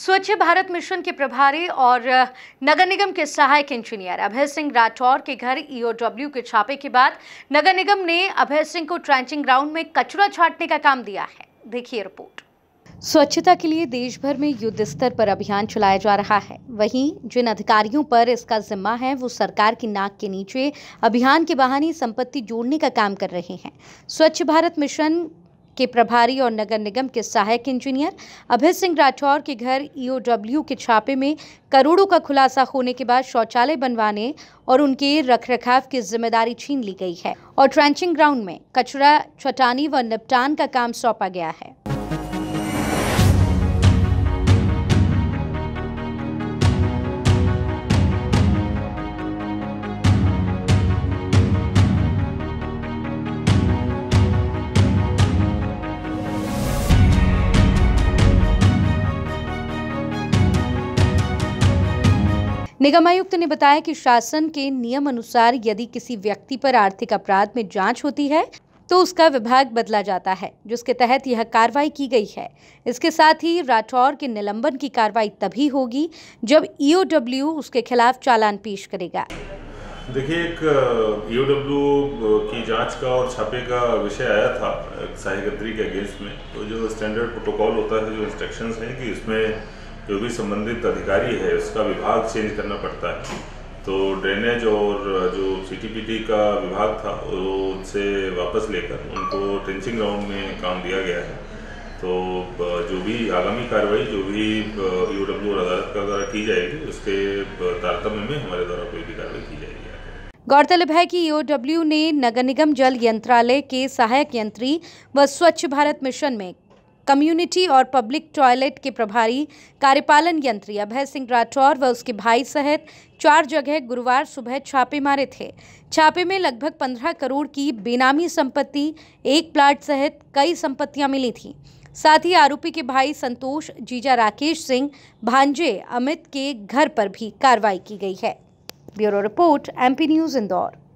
स्वच्छ भारत मिशन के प्रभारी और नगर निगम के सहायक इंजीनियर अभय सिंह राठौर के घर ईओडब्ल्यू e के छापे के बाद नगर निगम ने अभय सिंह को ट्रेंचिंग ग्राउंड में कचरा छाटने का काम दिया है देखिए रिपोर्ट स्वच्छता के लिए देश भर में युद्ध स्तर पर अभियान चलाया जा रहा है वहीं जिन अधिकारियों पर इसका जिम्मा है वो सरकार की नाक के नीचे अभियान के बहाने संपत्ति जोड़ने का काम कर रहे हैं स्वच्छ भारत मिशन के प्रभारी और नगर निगम के सहायक इंजीनियर अभय सिंह राठौर के घर ईओडब्ल्यू e के छापे में करोड़ों का खुलासा होने के बाद शौचालय बनवाने और उनके रखरखाव की जिम्मेदारी छीन ली गई है और ट्रेंचिंग ग्राउंड में कचरा चटानी व निपटान का काम सौंपा गया है निगम आयुक्त ने बताया कि शासन के नियम अनुसार यदि किसी व्यक्ति पर आर्थिक अपराध में जांच होती है तो उसका विभाग बदला जाता है जिसके तहत यह कार्रवाई की गई है इसके साथ ही राठौर के निलंबन की कार्रवाई तभी होगी जब ईओडब्ल्यू उसके खिलाफ चालान पेश करेगा देखिए एक ईओडब्ल्यू की जांच का और छापे का विषय आया था साहिगत्री के अगेंस्ट में तो जो स्टैंडर्ड प्रोटोकॉल होता है जो इंस्ट्रक्शंस हैं कि इसमें जो भी संबंधित अधिकारी है उसका विभाग चेंज करना पड़ता है तो ड्रेनेज और जो सी का विभाग था वो उनसे वापस लेकर उनको ट्रेंचिंग ग्राउंड में काम दिया गया है तो जो भी आगामी कार्रवाई जो भी यू डब्ल्यू और अदालत का द्वारा की जाएगी उसके तारतम्य में हमारे द्वारा कोई भी कार्रवाई की जाएगी गौरतलब है कि ईओडब्ल्यू ने नगर निगम जल यंत्रालय के सहायक यंत्री व स्वच्छ भारत मिशन में कम्युनिटी और पब्लिक टॉयलेट के प्रभारी कार्यपालन यंत्री अभय सिंह राठौर व उसके भाई सहित चार जगह गुरुवार सुबह छापे मारे थे छापे में लगभग पंद्रह करोड़ की बेनामी संपत्ति एक प्लाट सहित कई संपत्तियां मिली थीं साथ ही आरोपी के भाई संतोष जीजा राकेश सिंह भांजे अमित के घर पर भी कार्रवाई की गई है bureau report MP news Indore